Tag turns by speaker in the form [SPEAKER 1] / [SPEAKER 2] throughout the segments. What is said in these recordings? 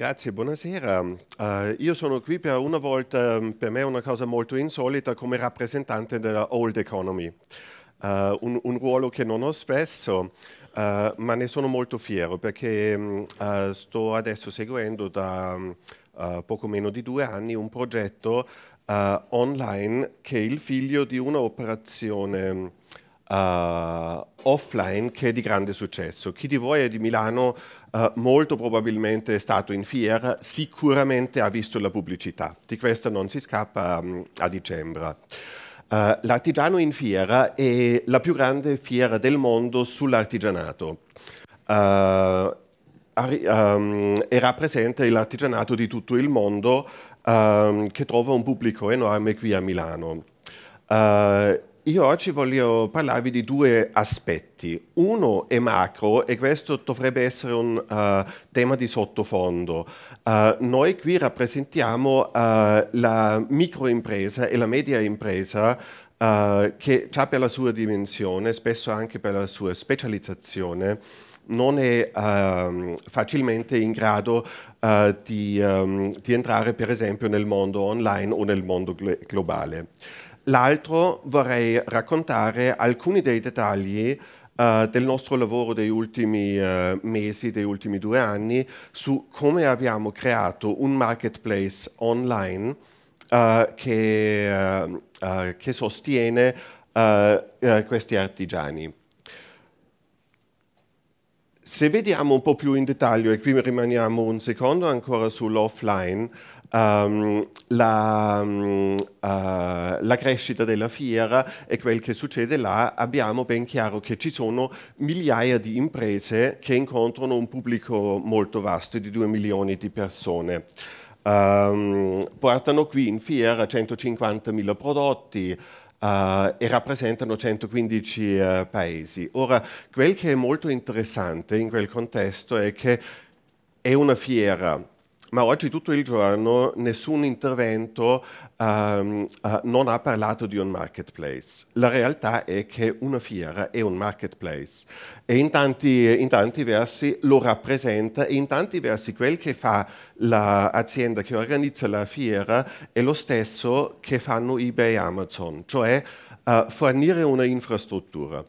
[SPEAKER 1] Grazie, buonasera. Uh, io sono qui per una volta, mm, per me è una cosa molto insolita, come rappresentante della old economy, uh, un, un, ruolo che non ho spesso, uh, ma ne sono molto fiero perché um, sto adesso seguendo da um, poco meno di due anni un progetto online che è il figlio di un'operazione offline che è di grande successo. Chi di voi è di Milano? Eh, molto probabilmente è stato in fiera, sicuramente ha visto la pubblicità, di questo non si scappa um, a dicembre. Uh, L'Artigiano in Fiera è la più grande fiera del mondo sull'artigianato. Uh, eh, um, ehm, e rappresenta l'artigianato di tutto il mondo um, che trova un pubblico enorme qui a Milano. Uh, io oggi voglio parlarvi di due aspetti. Uno è macro e questo dovrebbe essere un uh, tema di sottofondo. Uh, noi qui rappresentiamo uh, la microimpresa e la media impresa che già per la sua dimensione, spesso anche per la sua specializzazione, non è um, facilmente in grado uh, di, um, di, entrare per esempio nel mondo online o nel mondo gl globale. L'altro vorrei raccontare alcuni dei dettagli uh, del nostro lavoro degli ultimi uh, mesi, degli ultimi due anni, su come abbiamo creato un marketplace online uh, che, che, sostiene questi artigiani. Se vediamo un po' più in dettaglio, e qui rimaniamo un secondo ancora sull'offline, um, la, um, uh, la, crescita della fiera e quel che succede là, abbiamo ben chiaro che ci sono migliaia di imprese che incontrano un pubblico molto vasto di 2 milioni di persone. Um, portano qui in fiera 150.000 prodotti, Uh, e rappresentano 115 uh, eh, paesi. Ora, quel che è molto interessante in quel contesto è che è una fiera, ma oggi tutto il giorno nessun intervento um, uh, non ha parlato di un marketplace. La realtà è che una fiera è un marketplace e in tanti, in tanti versi lo rappresenta e in tanti versi quel che fa l'azienda che organizza la fiera è lo stesso che fanno eBay e Amazon, cioè uh, fornire una infrastruttura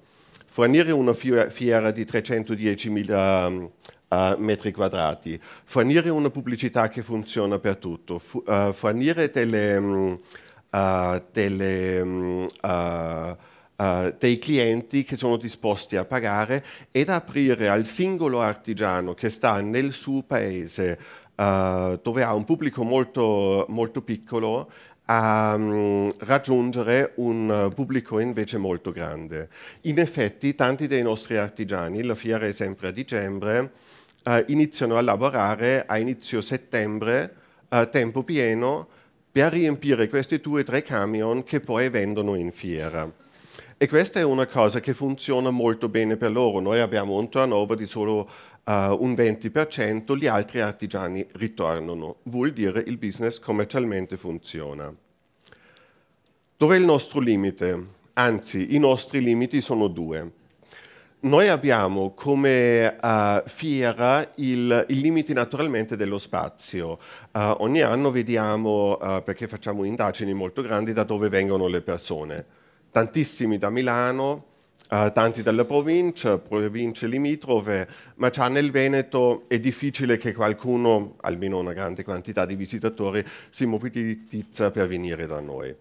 [SPEAKER 1] fornire una fiera di 310.000 uh, metri quadrati. Fornire una pubblicità che funziona per tutto, Fu, uh, fornire delle, uh, delle, um, dei clienti che sono disposti a pagare ed aprire al singolo artigiano che sta nel suo paese, dove ha un pubblico molto, molto piccolo, a mm, raggiungere un pubblico invece molto grande. In effetti tanti dei nostri artigiani, la fiera è sempre a dicembre, eh, iniziano a lavorare a inizio settembre a eh, tempo pieno per riempire questi due o tre camion che poi vendono in fiera. E questa è una cosa che funziona molto bene per loro. Noi abbiamo un turnover di solo uh, un 20%, gli altri artigiani ritornano. Vuol dire il business commercialmente funziona. Dov'è il nostro limite? Anzi, i nostri limiti sono due. Noi abbiamo come uh, fiera il, il, limite naturalmente dello spazio. Uh, ogni anno vediamo, uh, perché facciamo indagini molto grandi, da dove vengono le persone. Tantissimi da Milano, tanti dalle province, province limitrofe, ma già nel Veneto è difficile che qualcuno, almeno una grande quantità di visitatori, si mobilitizza per venire da noi.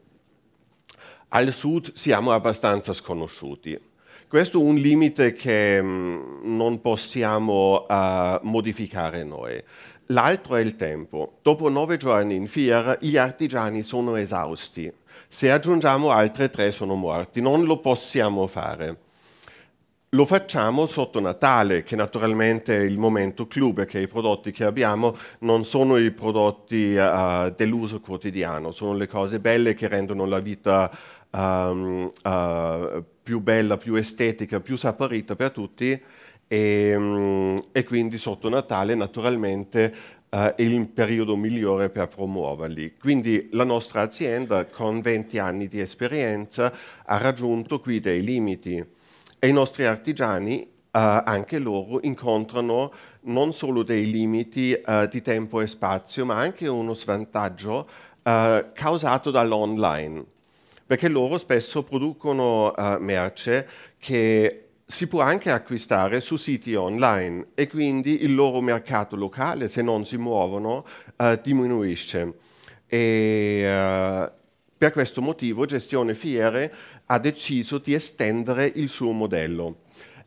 [SPEAKER 1] Al sud siamo abbastanza sconosciuti questo è un limite che mm, non possiamo uh, modificare noi. L'altro è il tempo. Dopo nove giorni in fiera gli artigiani sono esausti. Se aggiungiamo altre tre sono morti. Non lo possiamo fare. Lo facciamo sotto Natale, che naturalmente è il momento clou, perché i prodotti che abbiamo non sono i prodotti uh, dell'uso quotidiano, sono le cose belle che rendono la vita um, uh, più bella, più estetica, più saporita per tutti e, ehm, e quindi sotto Natale naturalmente eh, è il periodo migliore per promuoverli. Quindi la nostra azienda con 20 anni di esperienza ha raggiunto qui dei limiti e i nostri artigiani Uh, anche loro incontrano non solo dei limiti uh, di tempo e spazio, ma anche uno svantaggio uh, causato dall'online perché loro spesso producono uh, merce che si può anche acquistare su siti online e quindi il loro mercato locale, se non si muovono, uh, diminuisce. E, uh, per questo motivo Gestione Fiere ha deciso di estendere il suo modello.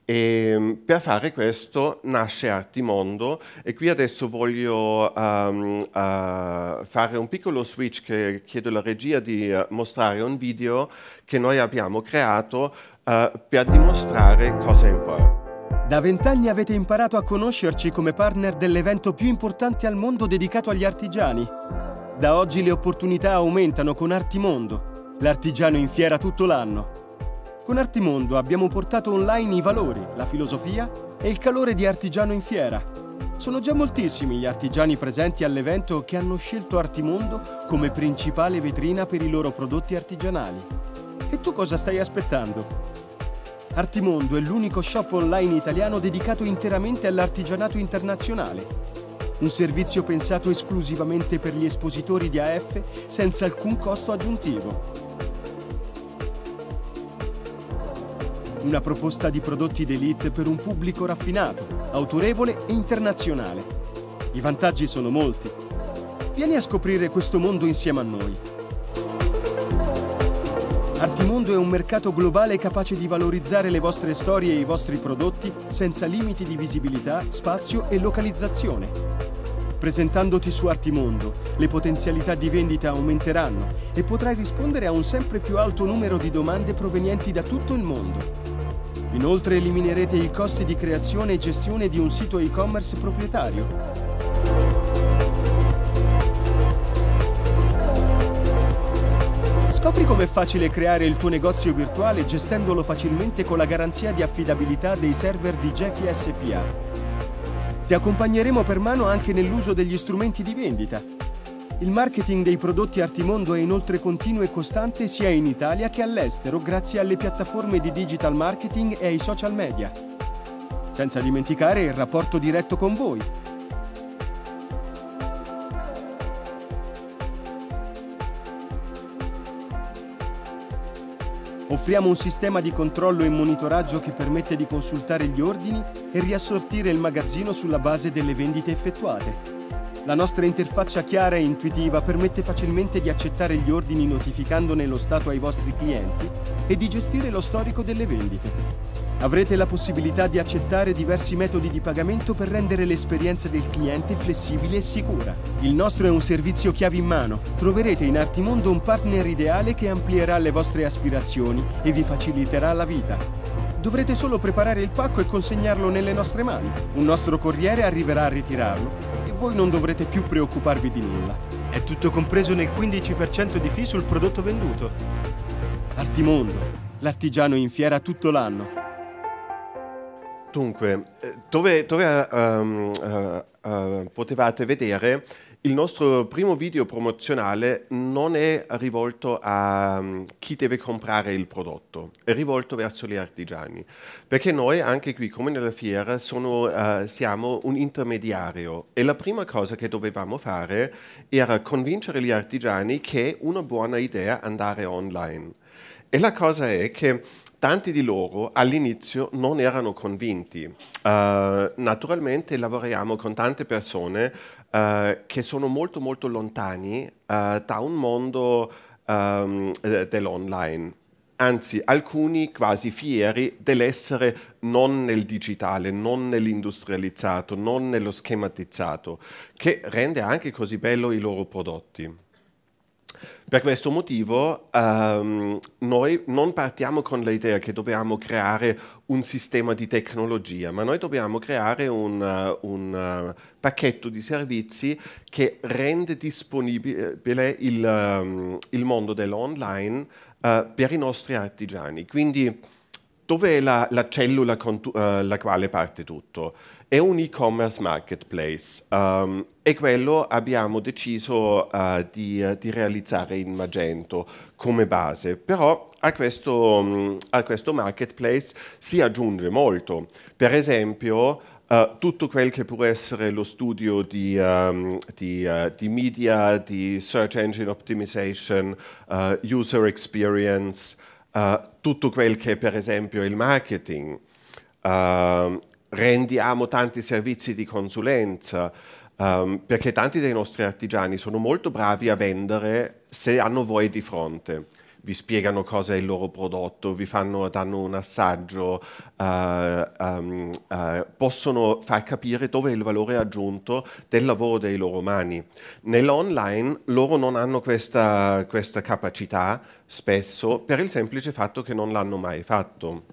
[SPEAKER 1] E ehm, per fare questo nasce Artimondo e qui adesso voglio um, uh, fare un piccolo switch che chiedo alla regia di eh, mostrare un video che noi abbiamo creato uh, per dimostrare cosa è importante.
[SPEAKER 2] Da vent'anni avete imparato a conoscerci come partner dell'evento più importante al mondo dedicato agli artigiani. Da oggi le opportunità aumentano con Artimondo, l'artigiano in fiera tutto l'anno. Con Artimondo abbiamo portato online i valori, la filosofia e il calore di artigiano in fiera. Sono già moltissimi gli artigiani presenti all'evento che hanno scelto Artimondo come principale vetrina per i loro prodotti artigianali. E tu cosa stai aspettando? Artimondo è l'unico shop online italiano dedicato interamente all'artigianato internazionale. Un servizio pensato esclusivamente per gli espositori di AF senza alcun costo aggiuntivo. Una proposta di prodotti d'élite per un pubblico raffinato, autorevole e internazionale. I vantaggi sono molti. Vieni a scoprire questo mondo insieme a noi. Artimondo è un mercato globale capace di valorizzare le vostre storie e i vostri prodotti senza limiti di visibilità, spazio e localizzazione. Presentandoti su Artimondo, le potenzialità di vendita aumenteranno e potrai rispondere a un sempre più alto numero di domande provenienti da tutto il mondo. Inoltre eliminerete i costi di creazione e gestione di un sito e-commerce proprietario. Scopri com'è facile creare il tuo negozio virtuale gestendolo facilmente con la garanzia di affidabilità dei server di Jeffy SPA. Ti accompagneremo per mano anche nell'uso degli strumenti di vendita, il marketing dei prodotti Artimondo è inoltre continuo e costante sia in Italia che all'estero grazie alle piattaforme di digital marketing e ai social media. Senza dimenticare il rapporto diretto con voi. Offriamo un sistema di controllo e monitoraggio che permette di consultare gli ordini e riassortire il magazzino sulla base delle vendite effettuate. La nostra interfaccia chiara e intuitiva permette facilmente di accettare gli ordini notificandone lo stato ai vostri clienti e di gestire lo storico delle vendite. Avrete la possibilità di accettare diversi metodi di pagamento per rendere l'esperienza del cliente flessibile e sicura. Il nostro è un servizio chiave in mano. Troverete in Artimondo un partner ideale che amplierà le vostre aspirazioni e vi faciliterà la vita dovrete solo preparare il pacco e consegnarlo nelle nostre mani. Un nostro corriere arriverà a ritirarlo voi non dovrete più preoccuparvi di nulla. È tutto compreso nel 15% di FI sul prodotto venduto. Artimondo, l'artigiano in fiera tutto l'anno.
[SPEAKER 1] Dunque, eh, dove, dove um, uh, uh, potevate vedere il nostro primo video promozionale non è rivolto a mm, chi deve comprare il prodotto, è rivolto verso gli artigiani, perché noi anche qui, come nella fiera, sono, uh, siamo un intermediario e la prima cosa che dovevamo fare era convincere gli artigiani che è una buona idea andare online. E la cosa è che tanti di loro all'inizio non erano convinti. Uh, naturalmente lavoriamo con tante persone eh, che sono molto molto lontani uh, da un mondo um, dell'online. Anzi, alcuni quasi fieri dell'essere non nel digitale, non nell'industrializzato, non nello schematizzato, che rende anche così bello i loro prodotti. Per questo motivo um, noi non partiamo con l'idea che dobbiamo creare un sistema di tecnologia, ma noi dobbiamo creare un, uh, un uh, pacchetto di servizi che rende disponibile il, um, il mondo dell'online uh, per i nostri artigiani. Quindi dov'è la, la cellula con tu, la quale parte tutto? È un e-commerce marketplace. Um, e quello abbiamo deciso uh, di, uh, di, realizzare in Magento come base, però a questo, um, a questo marketplace si aggiunge molto. Per esempio, Uh, tutto quel che può essere lo studio di, um, di, uh, di media, di search engine optimization, uh, user experience, tutto quel che è per esempio il marketing. Ehm, rendiamo tanti servizi di consulenza, Um, perché tanti dei nostri artigiani sono molto bravi a vendere se hanno voi di fronte. Vi spiegano cosa è il loro prodotto, vi fanno, danno un assaggio, uh, um, uh, possono far capire dove è il valore aggiunto del lavoro dei loro mani. Nell'online loro non hanno questa, questa capacità spesso per il semplice fatto che non l'hanno mai fatto.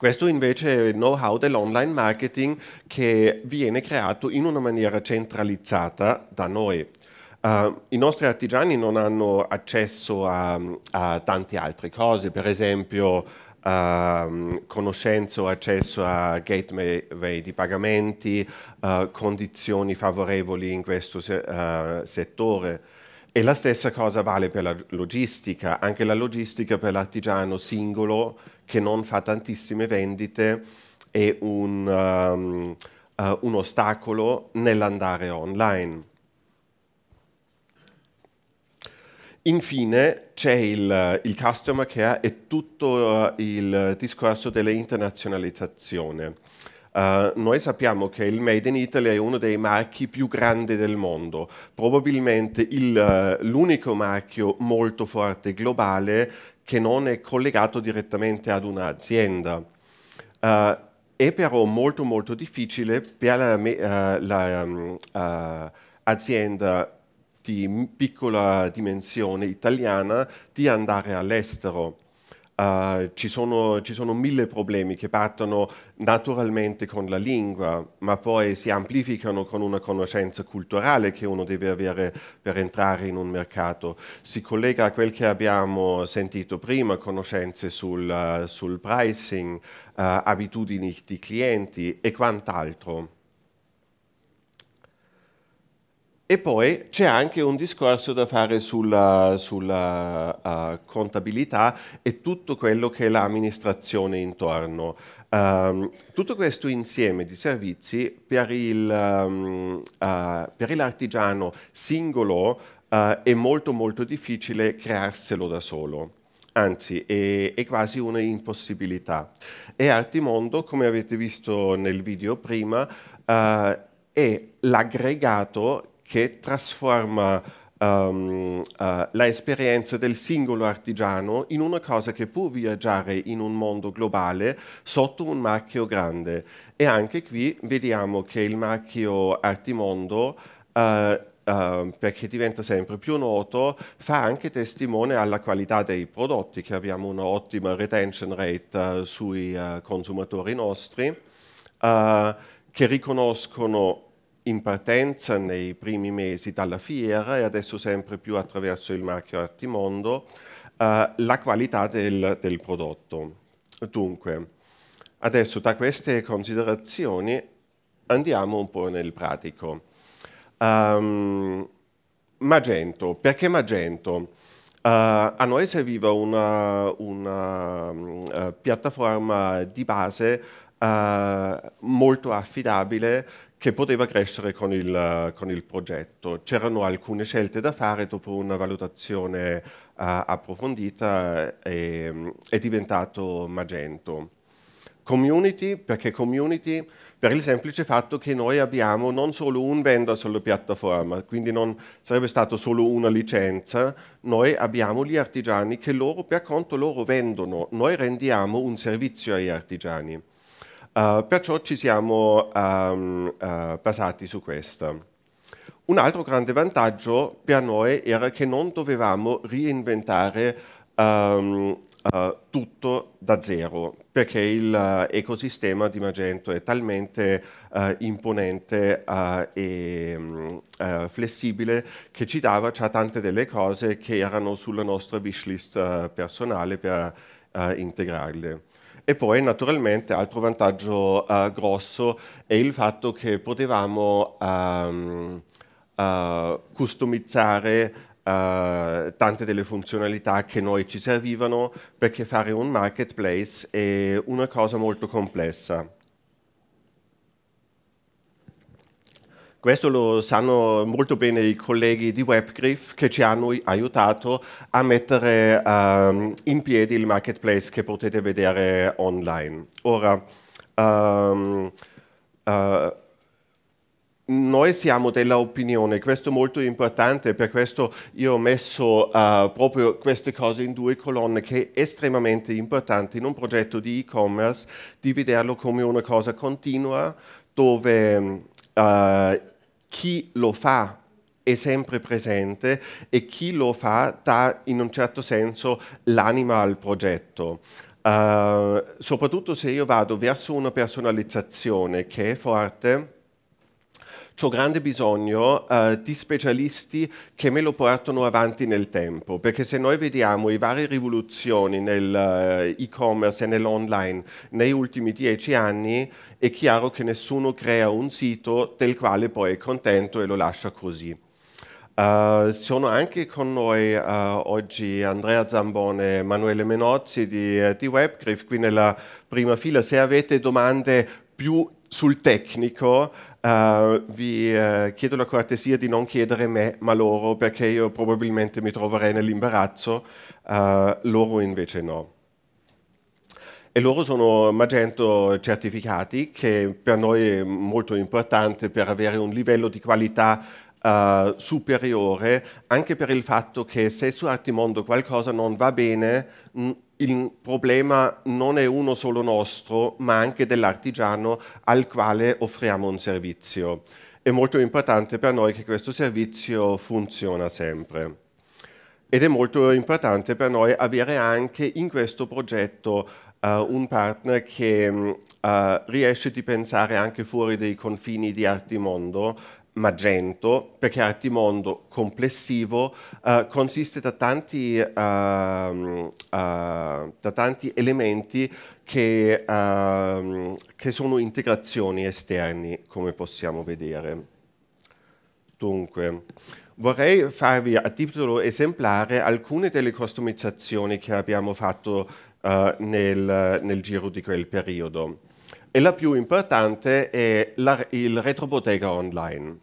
[SPEAKER 1] Questo invece è il know-how dell'online marketing che viene creato in una maniera centralizzata da noi. Uh, I nostri artigiani non hanno accesso a, a tante altre cose, per esempio uh, conoscenza o accesso a gateway di pagamenti, uh, condizioni favorevoli in questo se eh, settore. E la stessa cosa vale per la logistica, anche la logistica per l'artigiano singolo che non fa tantissime vendite è un, um, uh, un ostacolo nell'andare online. Infine c'è il, il, customer care e tutto uh, il discorso dell'internazionalizzazione. Uh, eh, noi sappiamo che il Made in Italy è uno dei marchi più grandi del mondo, probabilmente l'unico uh, marchio molto forte globale che non è collegato direttamente ad un'azienda. Uh, è però molto molto difficile per l'azienda la, um, uh, di piccola dimensione italiana di andare all'estero. Uh, ci, sono, ci, sono, mille problemi che partono naturalmente con la lingua, ma poi si amplificano con una conoscenza culturale che uno deve avere per entrare in un mercato. Si collega a quel che abbiamo sentito prima, conoscenze sul, uh, sul pricing, uh, abitudini di clienti e quant'altro. E poi c'è anche un discorso da fare sulla, sulla uh, contabilità e tutto quello che è l'amministrazione intorno. Um, tutto questo insieme di servizi per, il, um, uh, per l'artigiano singolo uh, è molto molto difficile crearselo da solo anzi è, è, quasi un'impossibilità. E Artimondo, come avete visto nel video prima, uh, è l'aggregato che trasforma um, ehm, uh, eh, l'esperienza del singolo artigiano in una cosa che può viaggiare in un mondo globale sotto un marchio grande. E anche qui vediamo che il marchio Artimondo uh, Uh, perché diventa sempre più noto, fa anche testimone alla qualità dei prodotti, che abbiamo un'ottima retention rate uh, sui uh, consumatori nostri, che riconoscono in partenza nei primi mesi dalla fiera e adesso sempre più attraverso il marchio Artimondo, eh, la qualità del, del prodotto. Dunque, adesso da queste considerazioni andiamo un po' nel pratico. Um, Magento, perché Magento? Uh, a noi serviva una, una uh, piattaforma di base uh, molto affidabile che poteva crescere con il, con il progetto. C'erano alcune scelte da fare, dopo una valutazione uh, approfondita è, eh, mm, è diventato Magento. Community, perché community? Per il semplice fatto che noi abbiamo non solo un vendor sulla piattaforma, quindi non sarebbe stata solo una licenza, noi abbiamo gli artigiani che loro per conto loro vendono, noi rendiamo un servizio agli artigiani. Eh, perciò ci siamo um, uh, basati su questo. Un altro grande vantaggio per noi era che non dovevamo reinventare um, uh, tutto da zero, perché l'ecosistema di Magento è talmente imponente e um, flessibile che ci dava già tante delle cose che erano sulla nostra wishlist personale per integrarle. E poi naturalmente altro vantaggio uh, grosso è il fatto che potevamo um, uh, customizzare Uh, tante delle funzionalità che noi ci servivano perché fare un marketplace è una cosa molto complessa. Questo lo sanno molto bene i colleghi di WebGriff che ci hanno aiutato a mettere um, in piedi il marketplace che potete vedere online. Ora, um, uh, noi siamo dell'opinione, questo è molto importante, per questo io ho messo uh, proprio queste cose in due colonne, che è estremamente importante in un progetto di e-commerce, di vederlo come una cosa continua, dove uh, chi lo fa è sempre presente e chi lo fa dà in un certo senso l'anima al progetto. Uh, soprattutto se io vado verso una personalizzazione che è forte, ho grande bisogno eh, di specialisti che me lo portano avanti nel tempo, perché se noi vediamo le varie rivoluzioni nell'e-commerce eh, e nell'online negli ultimi dieci anni, è chiaro che nessuno crea un sito del quale poi è contento e lo lascia così. Uh, sono anche con noi uh, oggi Andrea Zambone e Emanuele Menozzi di, eh, di Webgriff qui nella prima fila. Se avete domande più sul tecnico uh, vi uh, chiedo la cortesia di non chiedere me, ma loro, perché io probabilmente mi troverei nell'imbarazzo, uh, loro invece no. E loro sono Magento certificati, che per noi è molto importante per avere un livello di qualità superiore, anche per il fatto che se su Artimondo qualcosa non va bene, il problema non è uno solo nostro, ma anche dell'artigiano al quale offriamo un servizio. È molto importante per noi che questo servizio funziona sempre. Ed è molto importante per noi avere anche in questo progetto uh, un partner che uh, riesce a pensare anche fuori dei confini di Artimondo, Magento, perché Artimondo complessivo uh, consiste da tanti, uh, uh, da tanti elementi che, ehm, che, sono integrazioni esterni, come possiamo vedere. Dunque, vorrei farvi a titolo esemplare alcune delle customizzazioni che abbiamo fatto eh, nel, nel giro di quel periodo e la più importante è la, il retrobottega online.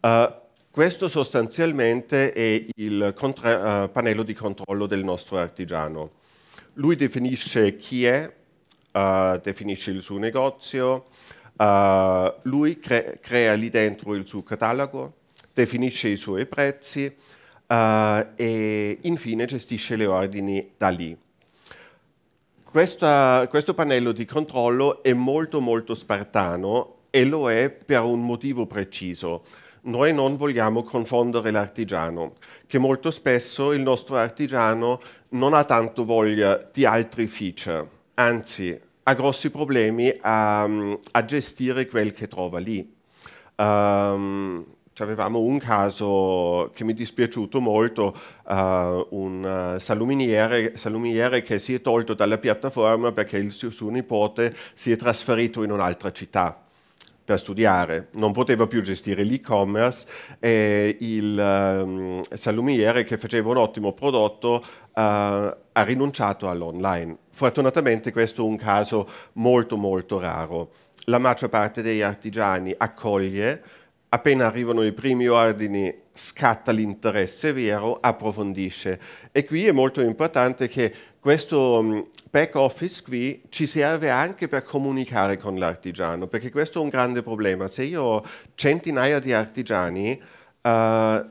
[SPEAKER 1] Uh, questo sostanzialmente è il uh, pannello di controllo del nostro artigiano. Lui definisce chi è, uh, definisce il suo negozio, lui cre crea lì dentro il suo catalogo, definisce i suoi prezzi e infine gestisce le ordini da lì. Questa, questo pannello di controllo è molto molto spartano e lo è per un motivo preciso. Noi non vogliamo confondere l'artigiano, che molto spesso il nostro artigiano non ha tanto voglia di altri feature, anzi ha grossi problemi a, a gestire quel che trova lì. Um, avevamo un caso che mi è dispiaciuto molto, uh, un eh, saluminiere, saluminiere, che si è tolto dalla piattaforma perché il suo, suo nipote si è trasferito in un'altra città per studiare, non poteva più gestire l'e-commerce e il um, ehm, salumiere che faceva un ottimo prodotto uh, ha rinunciato all'online. Fortunatamente questo è un caso molto molto raro. La maggior parte degli artigiani accoglie appena arrivano i primi ordini scatta l'interesse vero, approfondisce. E qui è molto importante che questo mm, back office qui ci serve anche per comunicare con l'artigiano, perché questo è un grande problema. Se io ho centinaia di artigiani, eh,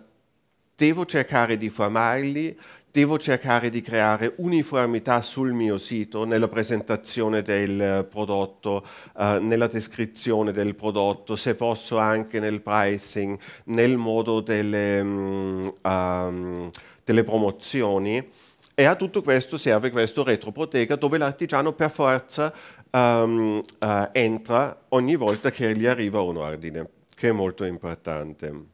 [SPEAKER 1] devo cercare di formarli, devo cercare di creare uniformità sul mio sito nella presentazione del eh, prodotto, eh, nella descrizione del prodotto, se posso anche nel pricing, nel modo delle, um, um, delle promozioni. E a tutto questo serve questo retroproteca dove l'artigiano per forza um, uh, entra ogni volta che gli arriva un ordine, che è molto importante.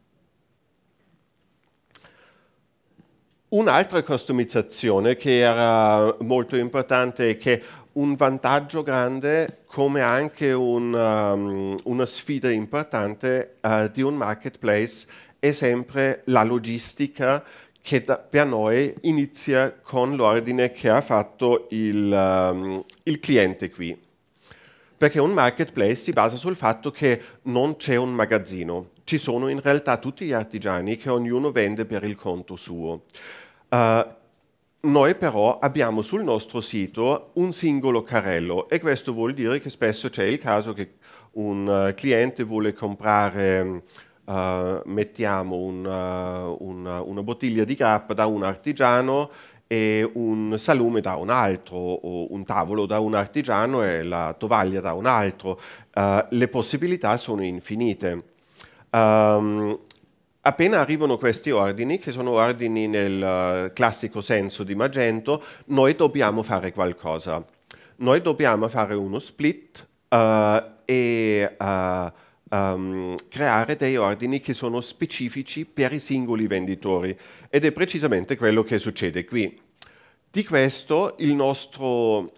[SPEAKER 1] Un'altra customizzazione che era molto importante e che un vantaggio grande come anche un, um, una sfida importante uh, di un marketplace è sempre la logistica che da, per noi inizia con l'ordine che ha fatto il, um, il cliente qui. Perché un marketplace si basa sul fatto che non c'è un magazzino, ci sono in realtà tutti gli artigiani che ognuno vende per il conto suo. Uh, noi però abbiamo sul nostro sito un singolo carrello e questo vuol dire che spesso c'è il caso che un eh, cliente vuole comprare, uh, mettiamo un, uh, una bottiglia di grappa da un artigiano e un salume da un altro, o un tavolo da un artigiano e la tovaglia da un altro. Uh, le possibilità sono infinite. Um, Appena arrivano questi ordini, che sono ordini nel eh, classico senso di Magento, noi dobbiamo fare qualcosa. Noi dobbiamo fare uno split uh, e uh, um, creare dei ordini che sono specifici per i singoli venditori. Ed è precisamente quello che succede qui. Di questo il nostro uh,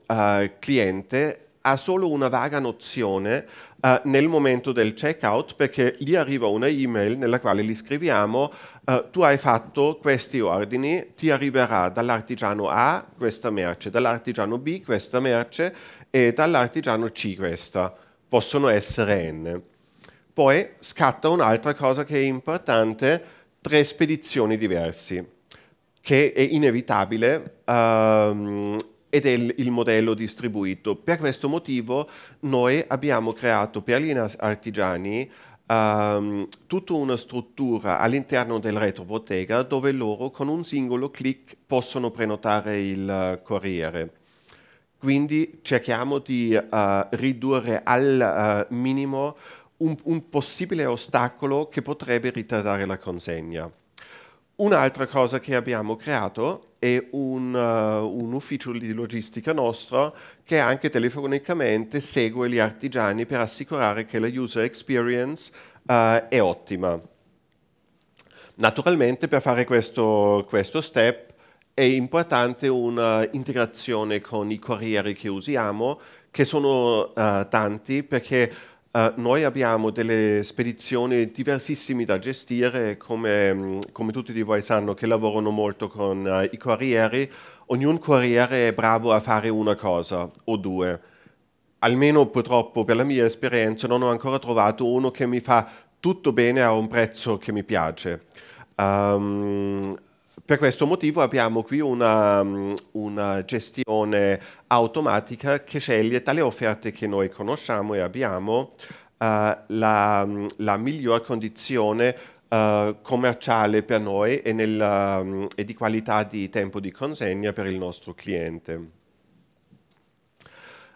[SPEAKER 1] cliente ha solo una vaga nozione uh, nel momento del checkout perché gli arriva una email nella quale gli scriviamo uh, tu hai fatto questi ordini, ti arriverà dall'artigiano A questa merce, dall'artigiano B questa merce e dall'artigiano C questa. Possono essere N. Poi scatta un'altra cosa che è importante, tre spedizioni diversi che è inevitabile um, ed è il, modello distribuito. Per questo motivo noi abbiamo creato per gli artigiani um, tutta una struttura all'interno del retrobottega dove loro con un singolo clic possono prenotare il eh, corriere. Quindi cerchiamo di uh, ridurre al uh, minimo un, un possibile ostacolo che potrebbe ritardare la consegna. Un'altra cosa che abbiamo creato è un, uh, un, ufficio di logistica nostro che anche telefonicamente segue gli artigiani per assicurare che la user experience uh, è ottima. Naturalmente per fare questo, questo step è importante un'integrazione con i corrieri che usiamo, che sono uh, tanti perché Uh, noi abbiamo delle spedizioni diversissime da gestire, come, mm, come, tutti di voi sanno, che lavorano molto con uh, i corrieri. Ognuno corriere è bravo a fare una cosa o due. Almeno purtroppo per la mia esperienza non ho ancora trovato uno che mi fa tutto bene a un prezzo che mi piace. Um, per questo motivo abbiamo qui una, mm, una, gestione automatica che sceglie tale offerte che noi conosciamo e abbiamo uh, la, mm, la miglior condizione Uh, commerciale per noi e, nel, um, e, di qualità di tempo di consegna per il nostro cliente.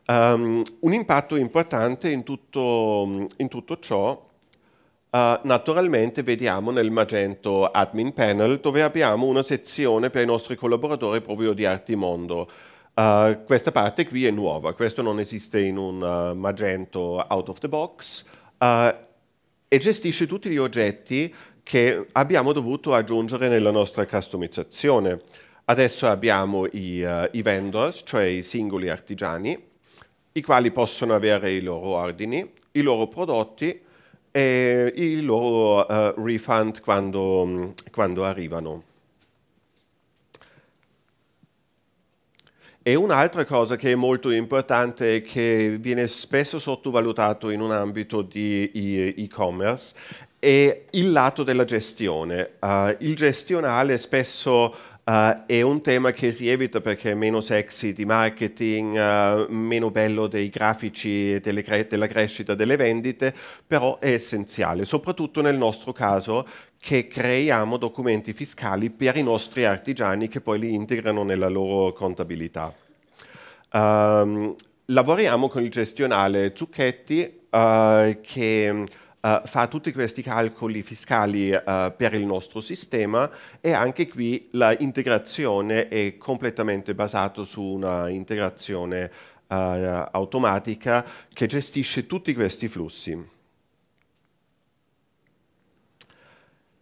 [SPEAKER 1] Um, un impatto importante in tutto, in tutto ciò Uh, naturalmente vediamo nel Magento Admin Panel dove abbiamo una sezione per i nostri collaboratori proprio di Artimondo. Uh, eh, questa parte qui è nuova, questo non esiste in un uh, Magento out of the box e gestisce tutti gli oggetti che abbiamo dovuto aggiungere nella nostra customizzazione. Adesso abbiamo i, i vendors, cioè i singoli artigiani, i quali possono avere i loro ordini, i loro prodotti e i loro uh, refund quando, mm, quando arrivano. E un'altra cosa che è molto importante e che viene spesso sottovalutato in un ambito di e-commerce è il lato della gestione. Uh, il gestionale spesso Uh, è un tema che si evita perché è meno sexy di marketing, uh, meno bello dei grafici delle cre della crescita delle vendite, però è essenziale, soprattutto nel nostro caso che creiamo documenti fiscali per i nostri artigiani che poi li integrano nella loro contabilità. Um, lavoriamo con il gestionale Zucchetti uh, che Uh, fa tutti questi calcoli fiscali uh, per il nostro sistema e anche qui l'integrazione è completamente basata su una integrazione uh, automatica che gestisce tutti questi flussi.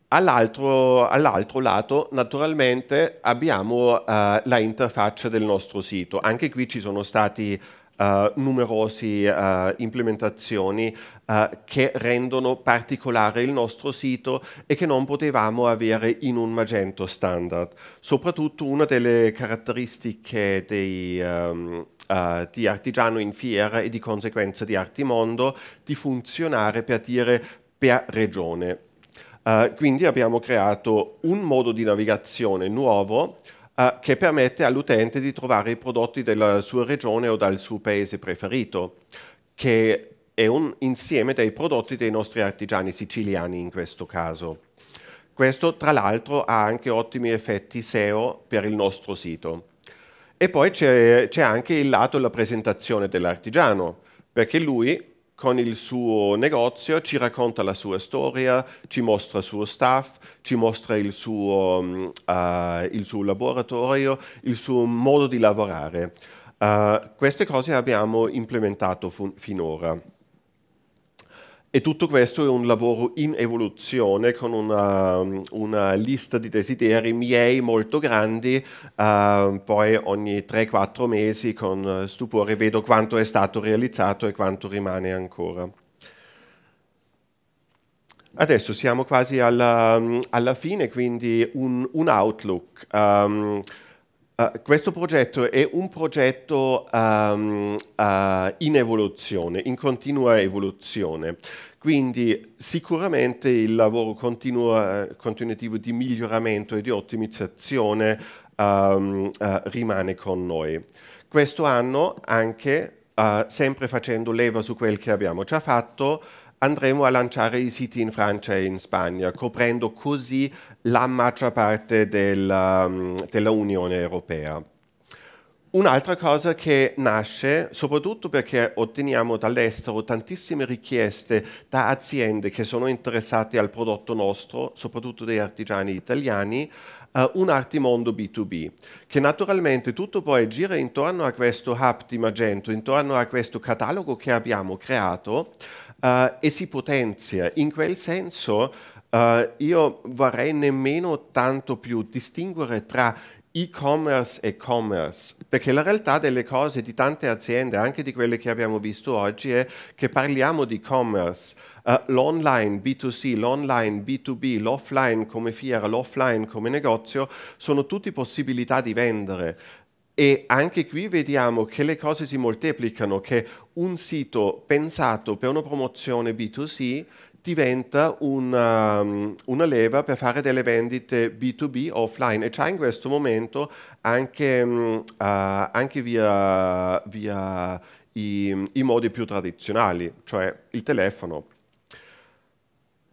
[SPEAKER 1] All'altro, all lato, naturalmente, abbiamo uh, la interfaccia del nostro sito. Anche qui ci sono stati eh, numerose eh, implementazioni eh, che rendono particolare il nostro sito e che non potevamo avere in un Magento standard. Soprattutto una delle caratteristiche dei, um, uh, di Artigiano in Fiera e di conseguenza di Artimondo di funzionare per dire per regione. Uh, quindi abbiamo creato un modo di navigazione nuovo eh, che permette all'utente di trovare i prodotti della sua regione o dal suo paese preferito, che è un insieme dei prodotti dei nostri artigiani siciliani in questo caso. Questo tra l'altro ha anche ottimi effetti SEO per il nostro sito. E poi c'è anche il lato della presentazione dell'artigiano, perché lui con il suo negozio, ci racconta la sua storia, ci mostra il suo staff, ci mostra il suo, uh, il suo laboratorio, il suo modo di lavorare. Uh, queste cose abbiamo implementato finora. E tutto questo è un lavoro in evoluzione con una, una lista di desideri miei molto grandi, uh, poi ogni 3-4 mesi con stupore vedo quanto è stato realizzato e quanto rimane ancora. Adesso siamo quasi alla, alla fine, quindi un, un outlook. Um, eh, questo progetto è un progetto um, uh, in evoluzione, in continua evoluzione, quindi sicuramente il lavoro continua, continuativo di miglioramento e di ottimizzazione um, uh, rimane con noi. Questo anno anche, sempre facendo leva su quel che abbiamo già fatto, andremo a lanciare i siti in Francia e in Spagna, coprendo così la maggior parte della, um, della Unione Europea. Un'altra cosa che nasce, soprattutto perché otteniamo dall'estero tantissime richieste da aziende che sono interessate al prodotto nostro, soprattutto dei artigiani italiani, Uh, un artimondo B2B, che naturalmente tutto poi gira intorno a questo hub di Magento, intorno a questo catalogo che abbiamo creato, uh, e si potenzia. In quel senso uh, io vorrei nemmeno tanto più distinguere tra e-commerce e commerce, perché la realtà delle cose di tante aziende, anche di quelle che abbiamo visto oggi, è che parliamo di commerce. Uh, l'online B2C, l'online B2B, l'offline come fiera, l'offline come negozio, sono tutte possibilità di vendere. E anche qui vediamo che le cose si moltiplicano, che un sito pensato per una promozione B2C diventa una, um, una, leva per fare delle vendite B2B offline e già in questo momento anche, mm, uh, anche via, via i, i modi più tradizionali, cioè il telefono,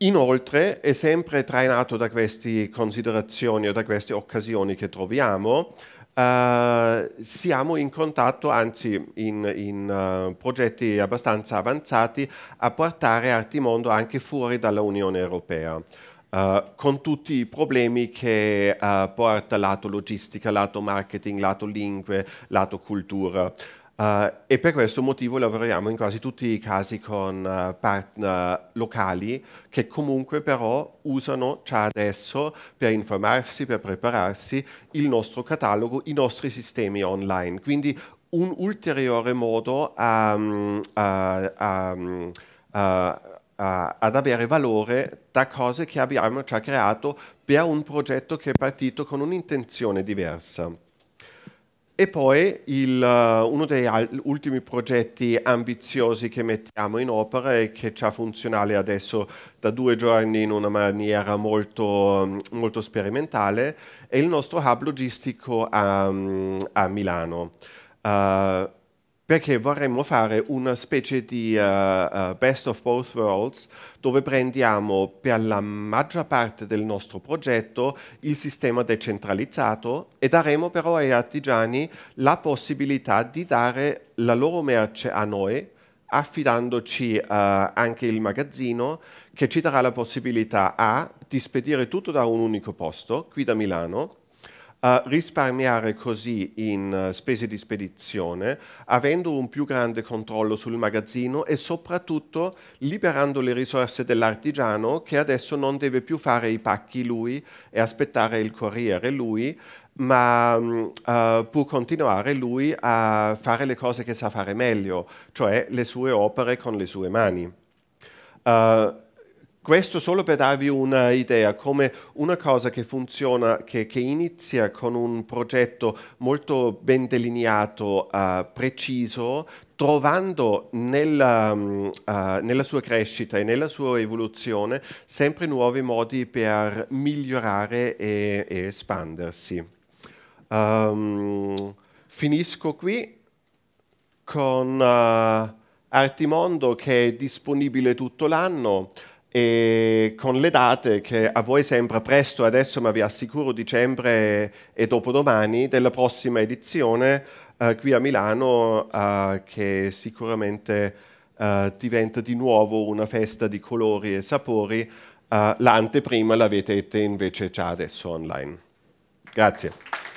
[SPEAKER 1] Inoltre è sempre trainato da queste considerazioni o da queste occasioni che troviamo eh, siamo in contatto, anzi in, in uh, progetti abbastanza avanzati, a portare Artimondo anche fuori dall'Unione Europea. Uh, con tutti i problemi che porta lato logistica, lato marketing, lato lingue, lato cultura. Eh, e per questo motivo lavoriamo in quasi tutti i casi con uh, partner eh, locali che comunque però usano già adesso per informarsi, per prepararsi il nostro catalogo, i nostri sistemi online. Quindi un ulteriore modo um, uh, ad avere valore da cose che abbiamo già creato per un progetto che è partito con un'intenzione diversa. E poi il, eh, uno degli ultimi progetti ambiziosi che mettiamo in opera e che è già funzionale adesso da due giorni in una maniera molto, molto sperimentale è il nostro hub logistico a, mm, a Milano. Uh, perché vorremmo fare una specie di uh, uh, best of both worlds dove prendiamo per la maggior parte del nostro progetto il sistema decentralizzato e daremo però agli artigiani la possibilità di dare la loro merce a noi affidandoci uh, anche il magazzino che ci darà la possibilità a di spedire tutto da un unico posto qui da Milano uh, risparmiare così in uh, spese di spedizione, avendo un più grande controllo sul magazzino e soprattutto liberando le risorse dell'artigiano che adesso non deve più fare i pacchi lui e aspettare il corriere lui, ma uh, può continuare lui a fare le cose che sa fare meglio, cioè le sue opere con le sue mani. Uh, questo solo per darvi un'idea, come una cosa che funziona, che, che, inizia con un progetto molto ben delineato, uh, preciso, trovando nella, uh, nella, sua crescita e nella sua evoluzione sempre nuovi modi per migliorare e, e espandersi. Um, finisco qui con uh, Artimondo che è disponibile tutto l'anno e con le date che a voi sembra presto adesso, ma vi assicuro dicembre e dopodomani della prossima edizione eh, qui a Milano, eh, che sicuramente eh, diventa di nuovo una festa di colori e sapori. Eh, l'anteprima la vedete invece già adesso online.
[SPEAKER 2] Grazie.